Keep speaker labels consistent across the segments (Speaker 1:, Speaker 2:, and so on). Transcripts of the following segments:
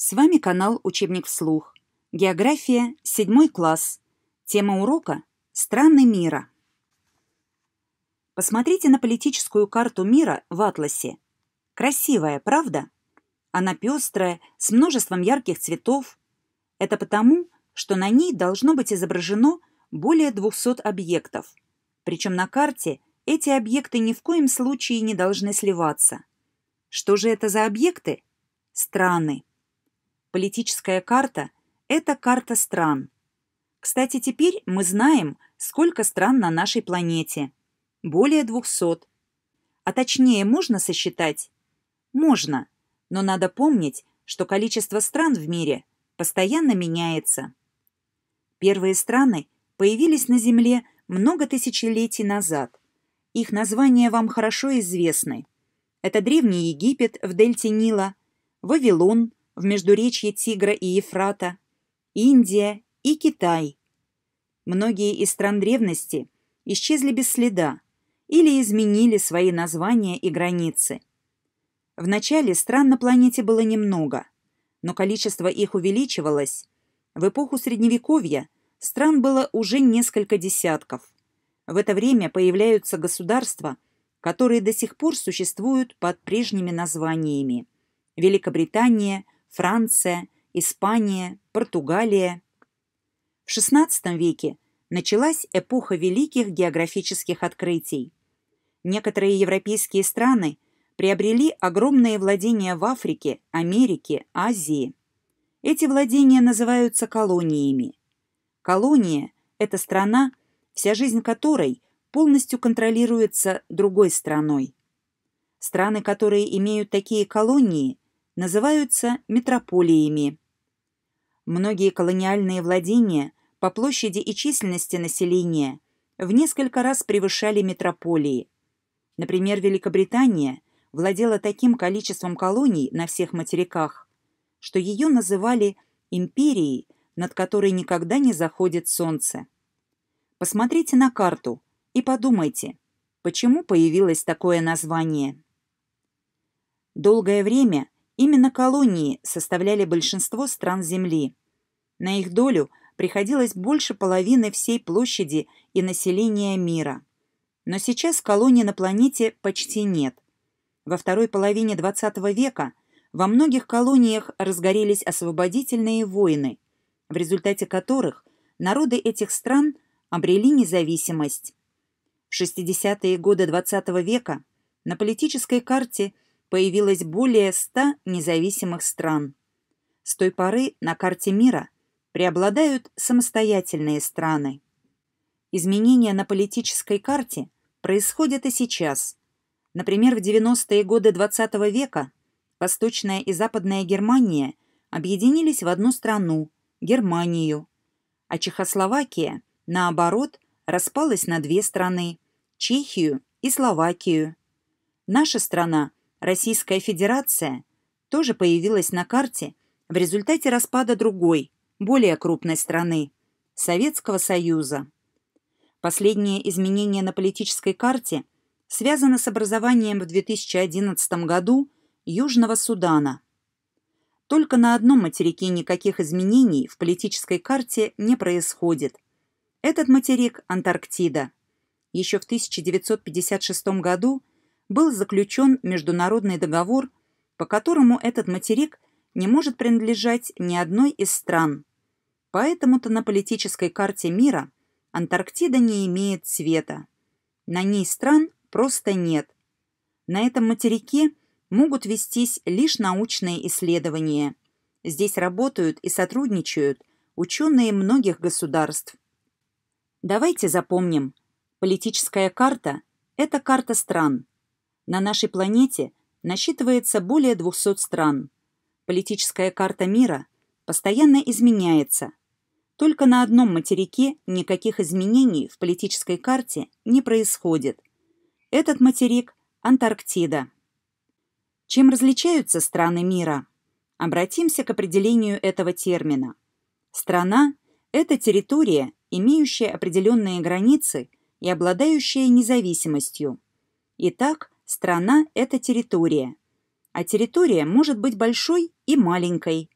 Speaker 1: С вами канал «Учебник вслух». География, 7 класс. Тема урока – «Страны мира». Посмотрите на политическую карту мира в атласе. Красивая, правда? Она пестрая, с множеством ярких цветов. Это потому, что на ней должно быть изображено более 200 объектов. Причем на карте эти объекты ни в коем случае не должны сливаться. Что же это за объекты? Страны. Политическая карта – это карта стран. Кстати, теперь мы знаем, сколько стран на нашей планете. Более 200. А точнее, можно сосчитать? Можно, но надо помнить, что количество стран в мире постоянно меняется. Первые страны появились на Земле много тысячелетий назад. Их названия вам хорошо известны. Это Древний Египет в дельте Нила, Вавилон – в междуречье Тигра и Ефрата, Индия и Китай. Многие из стран древности исчезли без следа или изменили свои названия и границы. Вначале стран на планете было немного, но количество их увеличивалось. В эпоху Средневековья стран было уже несколько десятков. В это время появляются государства, которые до сих пор существуют под прежними названиями. Великобритания – Франция, Испания, Португалия. В XVI веке началась эпоха великих географических открытий. Некоторые европейские страны приобрели огромные владения в Африке, Америке, Азии. Эти владения называются колониями. Колония – это страна, вся жизнь которой полностью контролируется другой страной. Страны, которые имеют такие колонии – называются метрополиями. Многие колониальные владения по площади и численности населения в несколько раз превышали метрополии. Например, Великобритания владела таким количеством колоний на всех материках, что ее называли империей, над которой никогда не заходит солнце. Посмотрите на карту и подумайте, почему появилось такое название. Долгое время Именно колонии составляли большинство стран Земли. На их долю приходилось больше половины всей площади и населения мира. Но сейчас колоний на планете почти нет. Во второй половине XX века во многих колониях разгорелись освободительные войны, в результате которых народы этих стран обрели независимость. В 60-е годы XX века на политической карте – появилось более 100 независимых стран. С той поры на карте мира преобладают самостоятельные страны. Изменения на политической карте происходят и сейчас. Например, в 90-е годы XX -го века Восточная и Западная Германия объединились в одну страну – Германию, а Чехословакия, наоборот, распалась на две страны – Чехию и Словакию. Наша страна Российская Федерация тоже появилась на карте в результате распада другой, более крупной страны – Советского Союза. Последние изменения на политической карте связаны с образованием в 2011 году Южного Судана. Только на одном материке никаких изменений в политической карте не происходит. Этот материк – Антарктида. Еще в 1956 году – был заключен международный договор, по которому этот материк не может принадлежать ни одной из стран. Поэтому-то на политической карте мира Антарктида не имеет цвета. На ней стран просто нет. На этом материке могут вестись лишь научные исследования. Здесь работают и сотрудничают ученые многих государств. Давайте запомним. Политическая карта – это карта стран. На нашей планете насчитывается более 200 стран. Политическая карта мира постоянно изменяется. Только на одном материке никаких изменений в политической карте не происходит. Этот материк – Антарктида. Чем различаются страны мира? Обратимся к определению этого термина. Страна – это территория, имеющая определенные границы и обладающая независимостью. Итак, Страна – это территория. А территория может быть большой и маленькой.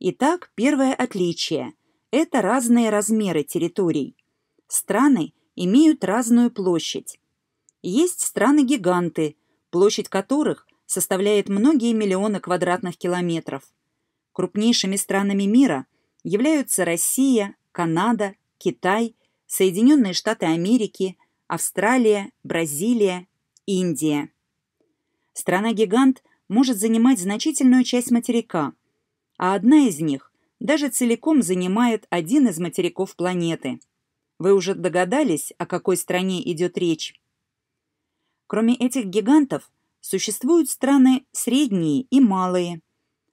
Speaker 1: Итак, первое отличие – это разные размеры территорий. Страны имеют разную площадь. Есть страны-гиганты, площадь которых составляет многие миллионы квадратных километров. Крупнейшими странами мира являются Россия, Канада, Китай, Соединенные Штаты Америки, Австралия, Бразилия, Индия. Страна-гигант может занимать значительную часть материка, а одна из них даже целиком занимает один из материков планеты. Вы уже догадались, о какой стране идет речь? Кроме этих гигантов, существуют страны средние и малые,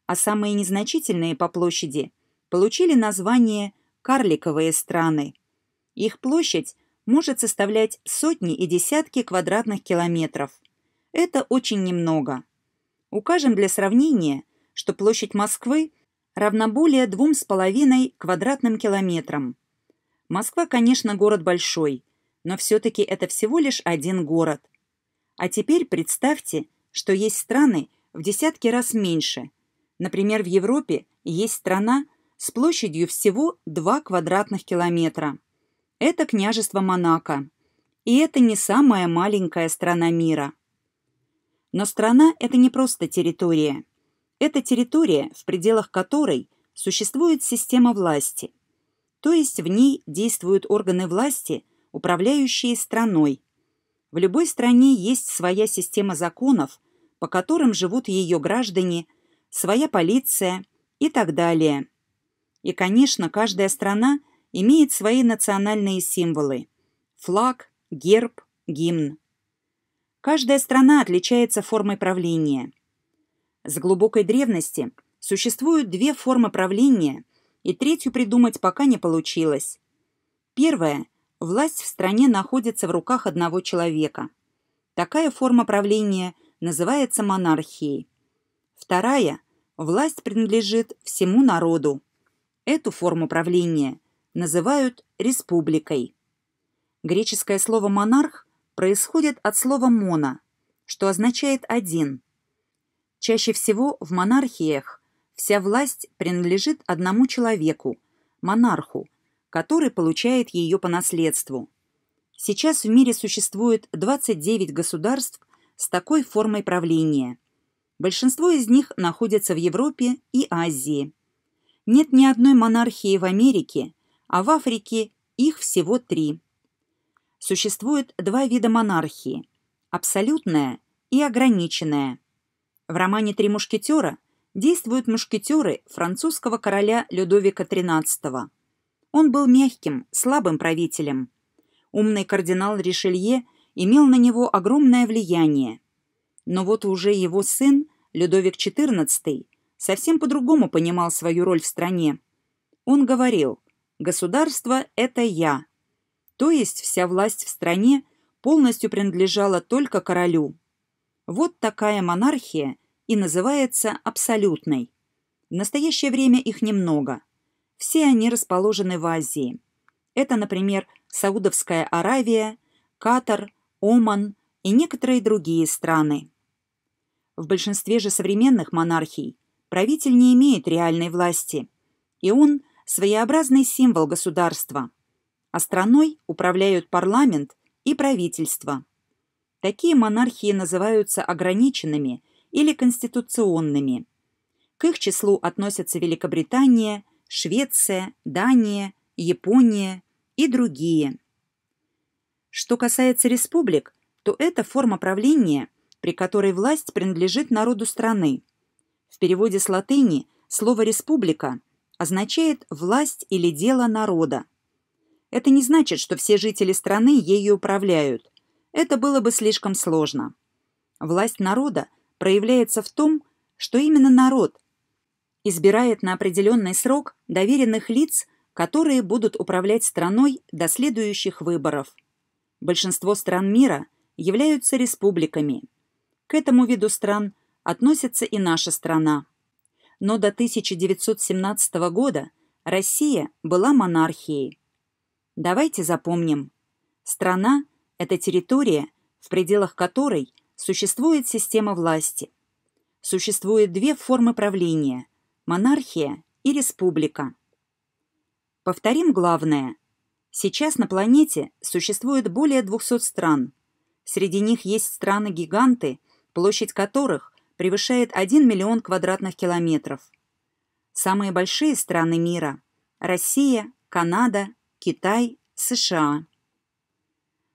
Speaker 1: а самые незначительные по площади получили название «карликовые страны». Их площадь – может составлять сотни и десятки квадратных километров. Это очень немного. Укажем для сравнения, что площадь Москвы равна более 2,5 квадратным километрам. Москва, конечно, город большой, но все-таки это всего лишь один город. А теперь представьте, что есть страны в десятки раз меньше. Например, в Европе есть страна с площадью всего 2 квадратных километра. Это княжество Монако. И это не самая маленькая страна мира. Но страна – это не просто территория. Это территория, в пределах которой существует система власти. То есть в ней действуют органы власти, управляющие страной. В любой стране есть своя система законов, по которым живут ее граждане, своя полиция и так далее. И, конечно, каждая страна имеет свои национальные символы – флаг, герб, гимн. Каждая страна отличается формой правления. С глубокой древности существуют две формы правления, и третью придумать пока не получилось. Первая – власть в стране находится в руках одного человека. Такая форма правления называется монархией. Вторая – власть принадлежит всему народу. Эту форму правления – называют республикой. Греческое слово «монарх» происходит от слова «мона», что означает «один». Чаще всего в монархиях вся власть принадлежит одному человеку, монарху, который получает ее по наследству. Сейчас в мире существует 29 государств с такой формой правления. Большинство из них находятся в Европе и Азии. Нет ни одной монархии в Америке, а в Африке их всего три. Существует два вида монархии – абсолютная и ограниченная. В романе «Три мушкетера» действуют мушкетеры французского короля Людовика XIII. Он был мягким, слабым правителем. Умный кардинал Ришелье имел на него огромное влияние. Но вот уже его сын, Людовик XIV, совсем по-другому понимал свою роль в стране. Он говорил – Государство – это я. То есть вся власть в стране полностью принадлежала только королю. Вот такая монархия и называется абсолютной. В настоящее время их немного. Все они расположены в Азии. Это, например, Саудовская Аравия, Катар, Оман и некоторые другие страны. В большинстве же современных монархий правитель не имеет реальной власти, и он своеобразный символ государства, а страной управляют парламент и правительство. Такие монархии называются ограниченными или конституционными. К их числу относятся Великобритания, Швеция, Дания, Япония и другие. Что касается республик, то это форма правления, при которой власть принадлежит народу страны. В переводе с латыни слово «республика» означает «власть или дело народа». Это не значит, что все жители страны ею управляют. Это было бы слишком сложно. Власть народа проявляется в том, что именно народ избирает на определенный срок доверенных лиц, которые будут управлять страной до следующих выборов. Большинство стран мира являются республиками. К этому виду стран относится и наша страна но до 1917 года Россия была монархией. Давайте запомним. Страна – это территория, в пределах которой существует система власти. Существует две формы правления – монархия и республика. Повторим главное. Сейчас на планете существует более 200 стран. Среди них есть страны-гиганты, площадь которых превышает 1 миллион квадратных километров. Самые большие страны мира – Россия, Канада, Китай, США.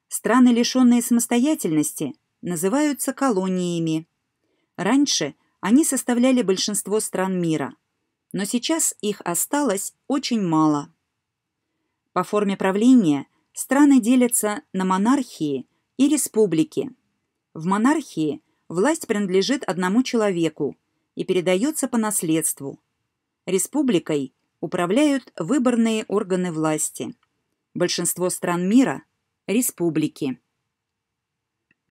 Speaker 1: Страны, лишенные самостоятельности, называются колониями. Раньше они составляли большинство стран мира, но сейчас их осталось очень мало. По форме правления страны делятся на монархии и республики. В монархии власть принадлежит одному человеку и передается по наследству. Республикой управляют выборные органы власти. Большинство стран мира – республики.